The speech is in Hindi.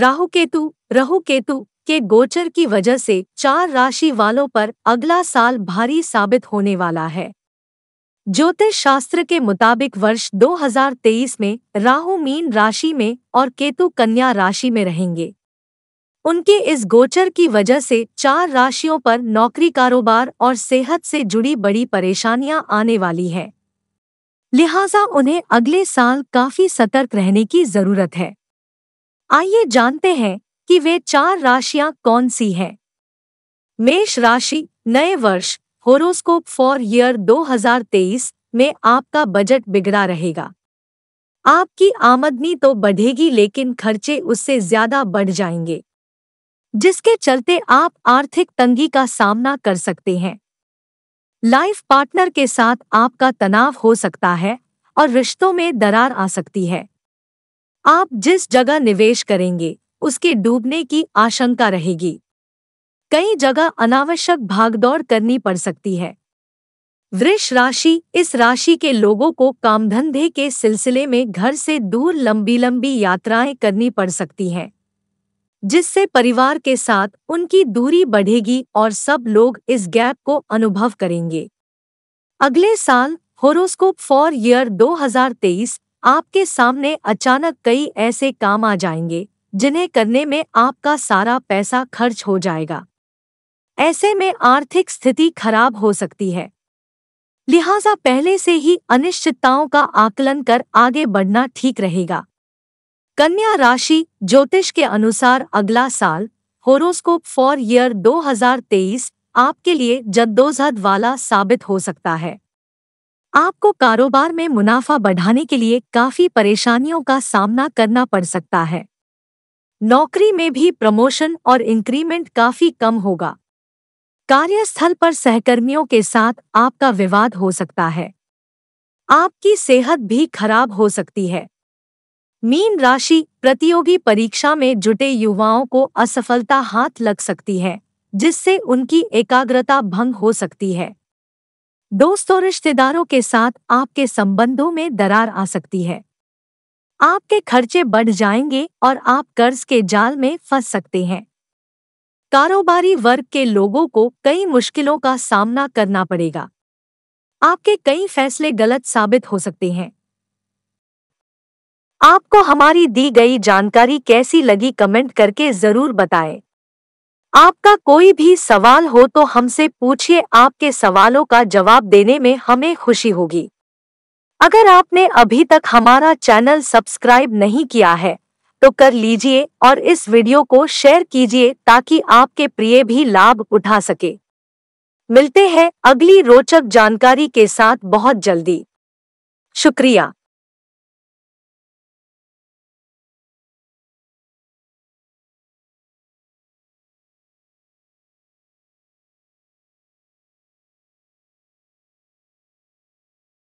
राहु केतु राहु केतु के गोचर की वजह से चार राशि वालों पर अगला साल भारी साबित होने वाला है ज्योतिष शास्त्र के मुताबिक वर्ष 2023 में राहु मीन राशि में और केतु कन्या राशि में रहेंगे उनके इस गोचर की वजह से चार राशियों पर नौकरी कारोबार और सेहत से जुड़ी बड़ी परेशानियां आने वाली है लिहाजा उन्हें अगले साल काफी सतर्क रहने की जरूरत है आइए जानते हैं कि वे चार राशियां कौन सी हैं मेष राशि नए वर्ष होरोस्कोप फॉर ईयर 2023 में आपका बजट बिगड़ा रहेगा आपकी आमदनी तो बढ़ेगी लेकिन खर्चे उससे ज्यादा बढ़ जाएंगे जिसके चलते आप आर्थिक तंगी का सामना कर सकते हैं लाइफ पार्टनर के साथ आपका तनाव हो सकता है और रिश्तों में दरार आ सकती है आप जिस जगह निवेश करेंगे उसके डूबने की आशंका रहेगी कई जगह अनावश्यक भागदौड़ करनी पड़ सकती है वृष राशि इस राशि के लोगों को कामधंधे के सिलसिले में घर से दूर लंबी लंबी यात्राएं करनी पड़ सकती हैं जिससे परिवार के साथ उनकी दूरी बढ़ेगी और सब लोग इस गैप को अनुभव करेंगे अगले साल होरोस्कोप फॉर ईयर 2023 आपके सामने अचानक कई ऐसे काम आ जाएंगे जिन्हें करने में आपका सारा पैसा खर्च हो जाएगा ऐसे में आर्थिक स्थिति खराब हो सकती है लिहाजा पहले से ही अनिश्चितताओं का आकलन कर आगे बढ़ना ठीक रहेगा कन्या राशि ज्योतिष के अनुसार अगला साल होरोस्कोप फॉर ईयर 2023 आपके लिए जद्दोजहद वाला साबित हो सकता है आपको कारोबार में मुनाफा बढ़ाने के लिए काफी परेशानियों का सामना करना पड़ सकता है नौकरी में भी प्रमोशन और इंक्रीमेंट काफी कम होगा कार्यस्थल पर सहकर्मियों के साथ आपका विवाद हो सकता है आपकी सेहत भी खराब हो सकती है मीन राशि प्रतियोगी परीक्षा में जुटे युवाओं को असफलता हाथ लग सकती है जिससे उनकी एकाग्रता भंग हो सकती है दोस्तों रिश्तेदारों के साथ आपके संबंधों में दरार आ सकती है आपके खर्चे बढ़ जाएंगे और आप कर्ज के जाल में फंस सकते हैं कारोबारी वर्ग के लोगों को कई मुश्किलों का सामना करना पड़ेगा आपके कई फैसले गलत साबित हो सकते हैं आपको हमारी दी गई जानकारी कैसी लगी कमेंट करके जरूर बताएं। आपका कोई भी सवाल हो तो हमसे पूछिए आपके सवालों का जवाब देने में हमें खुशी होगी अगर आपने अभी तक हमारा चैनल सब्सक्राइब नहीं किया है तो कर लीजिए और इस वीडियो को शेयर कीजिए ताकि आपके प्रिय भी लाभ उठा सके मिलते हैं अगली रोचक जानकारी के साथ बहुत जल्दी शुक्रिया